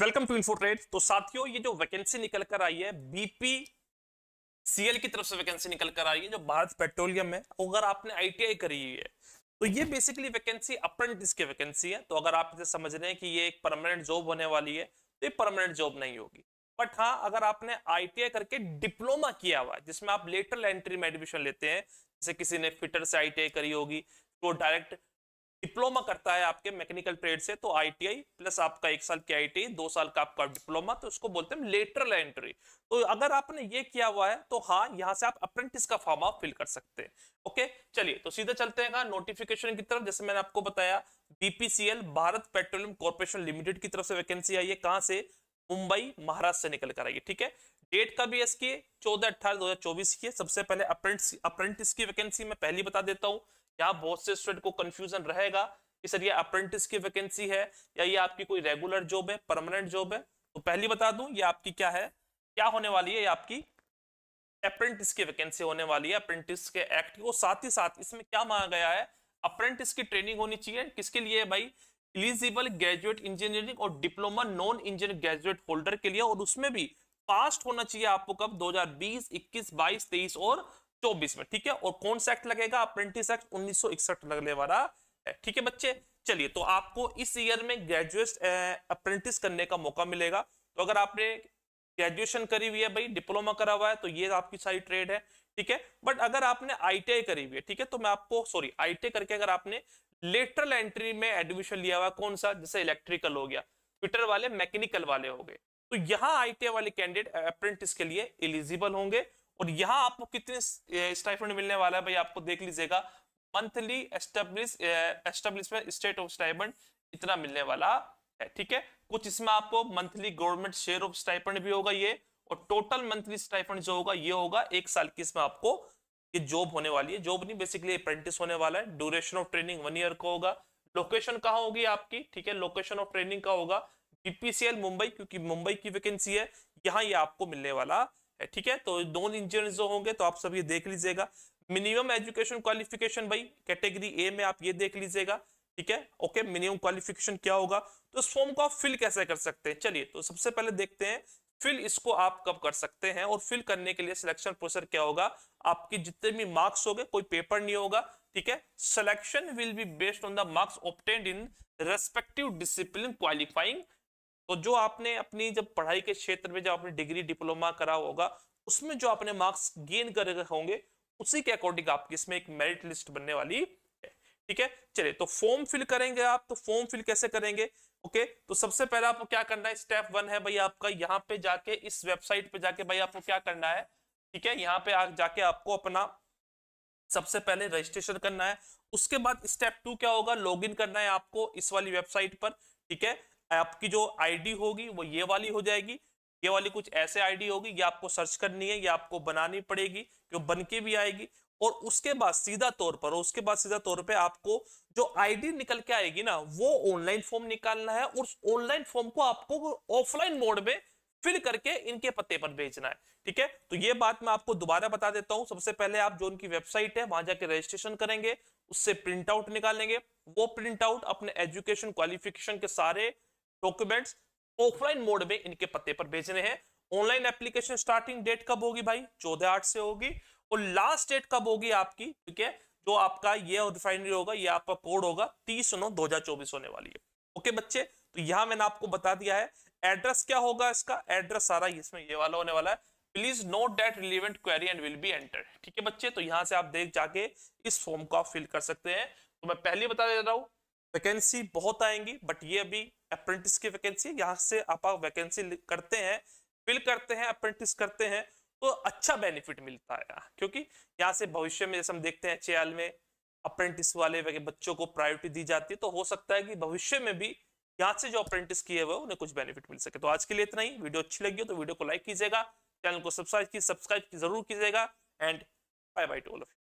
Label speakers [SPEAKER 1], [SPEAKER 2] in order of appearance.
[SPEAKER 1] welcome to info trade तो साथियों ये जो वैकेंसी निकल कर आई है बीपी सीएल की तरफ से वैकेंसी निकल कर आई है जो भारत पेट्रोलियम है अगर आपने आईटीआई करी हुई है तो ये बेसिकली वैकेंसी अप्रेंटिस की वैकेंसी है तो अगर आप इसे समझ रहे हैं कि ये एक परमानेंट जॉब होने वाली है तो ये परमानेंट जॉब नहीं होगी बट हाँ अगर आपने आई करके डिप्लोमा किया हुआ जिसमें आप लेटर एंट्री में एडमिशन लेते हैं जैसे किसी ने फिटर से आई करी होगी तो डायरेक्ट डिप्लोमा करता है आपके मैकेनिकल ट्रेड से तो आईटीआई प्लस आपका एक साल की आईटीआई दो साल का आपका डिप्लोमा तो उसको बोलते हैं लेटरल एंट्री तो अगर आपने ये किया हुआ है तो हाँ यहाँ से आप अप्रेंटिस का फॉर्म आप फिल कर सकते हैं ओके चलिए तो सीधे चलते हैं नोटिफिकेशन की तरफ जैसे मैंने आपको बताया BPCL Bharat Petroleum Corporation Limited की तरफ से वैकेंसी आई है कहाँ से मुंबई महाराष्ट्र से निकल कर आई ठीक है डेट का भी इसकी चौदह अट्ठारह दो हजार चौबीस की है सबसे पहले अप्रेंटिस की वैकेंसी मैं पहली बता देता हूँ यहाँ बहुत से स्टूडेंट को कंफ्यूजन रहेगा कि सर ये अप्रेंटिस की वैकेंसी है या ये आपकी कोई रेगुलर जॉब है परमानेंट जॉब है तो पहली बता दूं ये आपकी क्या है क्या होने वाली है ये आपकी अप्रेंटिस की वैकेंसी होने वाली है अप्रेंटिस के एक्ट और साथ ही साथ इसमें क्या मांगा गया है अप्रेंटिस की ट्रेनिंग होनी चाहिए किसके लिए भाई एलिजिबल ग्रेजुएट इंजीनियरिंग और diploma non engineer graduate holder के लिए और उसमें भी पास्ट होना चाहिए आपको कब 2020, 21, 22, 23 और चौबीस में ठीक है और कौन सा एक्ट लगेगा अप्रेंटिस एक्ट उन्नीस लगने वाला है ठीक है बच्चे चलिए तो आपको इस ईयर में ग्रेजुएट अप्रेंटिस करने का मौका मिलेगा तो अगर आपने ग्रेजुएशन करी हुई है भाई डिप्लोमा करा हुआ है तो ये आपकी सारी ट्रेड है ठीक है बट अगर आपने आईटीआई करी हुई है ठीक है तो मैं आपको सॉरी आईटीआई करके अगर आपने लेटरल एंट्री में एडमिशन लिया हुआ कौन सा जैसे इलेक्ट्रिकल हो गया ट्विटर वाले मैकेनिकल वाले हो गए तो यहाँ आई वाले कैंडिडेट अप्रेंटिस के लिए एलिजिबल होंगे और यहाँ आपको कितने स्टाइफंड मिलने वाला है भाई आपको देख लीजिएगा monthly establish establishment state of stipend इतना मिलने वाला है ठीक है कुछ इसमें आपको monthly government share of stipend भी होगा ये और टोटल मंथली स्टाइफंड जो होगा ये होगा एक साल की इसमें आपको ये जॉब होने वाली है जॉब नहीं बेसिकली अप्रेंटिस होने वाला है duration of training one year का होगा लोकेशन कहाँ होगी आपकी ठीक है लोकेशन ऑफ ट्रेनिंग का होगा बीपीसीएल मुंबई क्योंकि मुंबई की वैकेंसी है यहाँ ये आपको मिलने वाला है ठीक है तो दोनों इंजीनियर जो होंगे तो आप सब ये देख लीजिएगा मिनिमम एजुकेशन क्वालिफिकेशन भाई कैटेगरी ए में आप ये देख लीजिएगा ठीक है ओके मिनिमम क्वालिफिकेशन क्या होगा तो इस फॉर्म को आप फिल कैसे कर सकते हैं चलिए तो सबसे पहले देखते हैं फिल इसको आप कब कर सकते हैं और फिल करने के लिए सिलेक्शन प्रोसेस क्या होगा आपके जितने भी मार्क्स होंगे कोई पेपर नहीं होगा ठीक है selection will be based on the marks obtained in respective discipline qualifying तो जो आपने अपनी जब पढ़ाई के क्षेत्र में जब आपने डिग्री डिप्लोमा करा होगा उसमें जो आपने मार्क्स गेन कर होंगे उसी के अकॉर्डिंग आपकी इसमें एक मेरिट लिस्ट बनने वाली है ठीक है चलिए तो फॉर्म फिल करेंगे आप तो फॉर्म फिल कैसे करेंगे ओके तो सबसे पहले आपको क्या करना है स्टेप वन है भाई आपका यहाँ पे जाके इस वेबसाइट पे जाके भाई आपको क्या करना है ठीक है यहाँ पे आ, जाके आपको अपना सबसे पहले रजिस्ट्रेशन करना है उसके बाद स्टेप टू क्या होगा लॉग करना है आपको इस वाली वेबसाइट पर ठीक है आपकी जो आईडी होगी वो ये वाली हो जाएगी ये वाली कुछ ऐसे आईडी होगी ये आपको सर्च करनी है ये आपको बनानी पड़ेगी जो बन के भी आएगी और उसके बाद सीधा तौर पर उसके बाद सीधा तौर पे आपको जो आईडी निकल के आएगी ना वो ऑनलाइन फॉर्म निकालना है उस ऑनलाइन फॉर्म को आपको ऑफलाइन मोड में फिल करके इनके पते पर भेजना है ठीक है तो ये बात मैं आपको दोबारा बता देता हूं सबसे पहले आप जो उनकी वेबसाइट है वहां जाके रजिस्ट्रेशन करेंगे उससे प्रिंट आउट निकालेंगे वो प्रिंट आउट अपने एजुकेशन क्वालिफिकेशन के सारे डॉक्यूमेंट्स ऑफलाइन मोड में इनके पते पर भेजने हैं ऑनलाइन एप्लीकेशन स्टार्टिंग डेट कब होगी भाई चौदह आठ से होगी और लास्ट डेट कब होगी आपकी ठीक है जो आपका ये रिफाइनरी होगा ये आपका कोड होगा तीस नौ दो होने वाली है ओके बच्चे तो यहां मैंने आपको बता दिया है एड्रेस क्या होगा इसका एड्रेस सारा इसमें ये वाला होने वाला है please note date relevant query and will be enter ठीक है बच्चे तो यहां से आप देख जाके इस फॉर्म को आप फिल कर सकते हैं तो मैं पहले बता दे रहा हूँ वैकेंसी बहुत आएंगी बट ये अभी अप्रेंटिस की वैकेंसी यहाँ से आप वैकेंसी करते हैं फिल करते हैं अप्रेंटिस करते हैं तो अच्छा बेनिफिट मिलता है क्योंकि यहाँ से भविष्य में जैसे हम देखते हैं चेल में अप्रेंटिस वाले बच्चों को प्रायोरिटी दी जाती है तो हो सकता है कि भविष्य में भी यहाँ से जो अप्रेंटिस किए हुए उन्हें कुछ बेनिफिट मिल सके तो आज के लिए इतना ही वीडियो अच्छी लगी हो तो वीडियो को लाइक कीजिएगा चैनल को सब्सक्राइब की सब्सक्राइब जरूर कीजिएगा and bye bye to all of